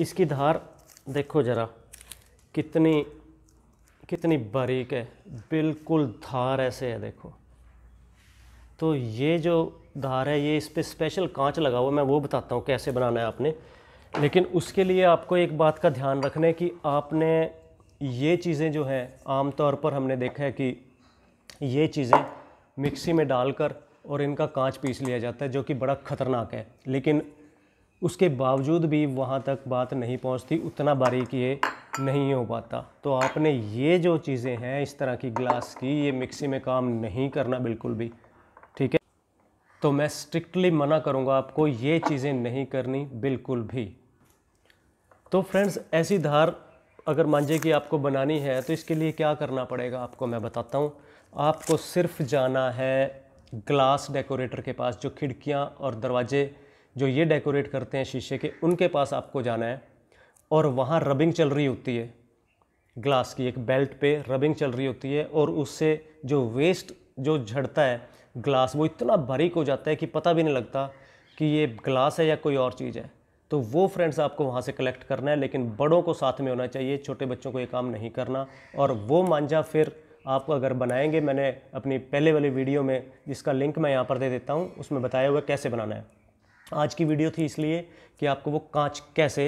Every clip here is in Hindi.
इसकी धार देखो ज़रा कितनी कितनी बारीक है बिल्कुल धार ऐसे है देखो तो ये जो धार है ये इस पर स्पेशल कांच लगा हुआ मैं वो बताता हूँ कैसे बनाना है आपने लेकिन उसके लिए आपको एक बात का ध्यान रखना है कि आपने ये चीज़ें जो हैं आमतौर पर हमने देखा है कि ये चीज़ें मिक्सी में डालकर और इनका कांच पीस लिया जाता है जो कि बड़ा ख़तरनाक है लेकिन उसके बावजूद भी वहाँ तक बात नहीं पहुँचती उतना बारीक ये नहीं हो पाता तो आपने ये जो चीज़ें हैं इस तरह की ग्लास की ये मिक्सी में काम नहीं करना बिल्कुल भी ठीक है तो मैं स्ट्रिक्टली मना करूँगा आपको ये चीज़ें नहीं करनी बिल्कुल भी तो फ्रेंड्स ऐसी धार अगर मांझे की आपको बनानी है तो इसके लिए क्या करना पड़ेगा आपको मैं बताता हूँ आपको सिर्फ जाना है ग्लास डेकोरेटर के पास जो खिड़कियाँ और दरवाजे जो ये डेकोरेट करते हैं शीशे के उनके पास आपको जाना है और वहाँ रबिंग चल रही होती है ग्लास की एक बेल्ट पे रबिंग चल रही होती है और उससे जो वेस्ट जो झड़ता है ग्लास वो इतना बारीक हो जाता है कि पता भी नहीं लगता कि ये ग्लास है या कोई और चीज़ है तो वो फ्रेंड्स आपको वहाँ से कलेक्ट करना है लेकिन बड़ों को साथ में होना चाहिए छोटे बच्चों को ये काम नहीं करना और वो मांझा फिर आपको अगर बनाएंगे मैंने अपनी पहले वाली वीडियो में जिसका लिंक मैं यहाँ पर दे देता हूँ उसमें बताया हुआ कैसे बनाना है आज की वीडियो थी इसलिए कि आपको वो कांच कैसे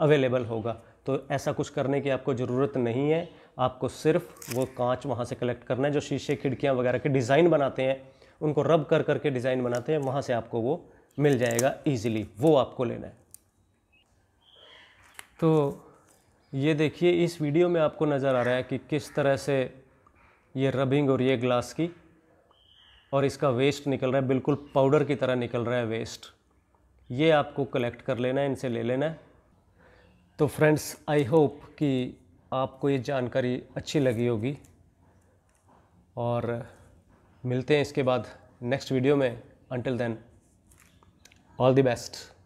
अवेलेबल होगा तो ऐसा कुछ करने की आपको ज़रूरत नहीं है आपको सिर्फ वो कांच वहाँ से कलेक्ट करना है जो शीशे खिड़कियाँ वगैरह के डिज़ाइन बनाते हैं उनको रब कर करके डिज़ाइन बनाते हैं वहाँ से आपको वो मिल जाएगा ईजिली वो आपको लेना है तो ये देखिए इस वीडियो में आपको नज़र आ रहा है कि किस तरह से ये रबिंग और ये ग्लास की और इसका वेस्ट निकल रहा है बिल्कुल पाउडर की तरह निकल रहा है वेस्ट ये आपको कलेक्ट कर लेना है इनसे ले लेना है तो फ्रेंड्स आई होप कि आपको ये जानकारी अच्छी लगी होगी और मिलते हैं इसके बाद नेक्स्ट वीडियो में until then all the best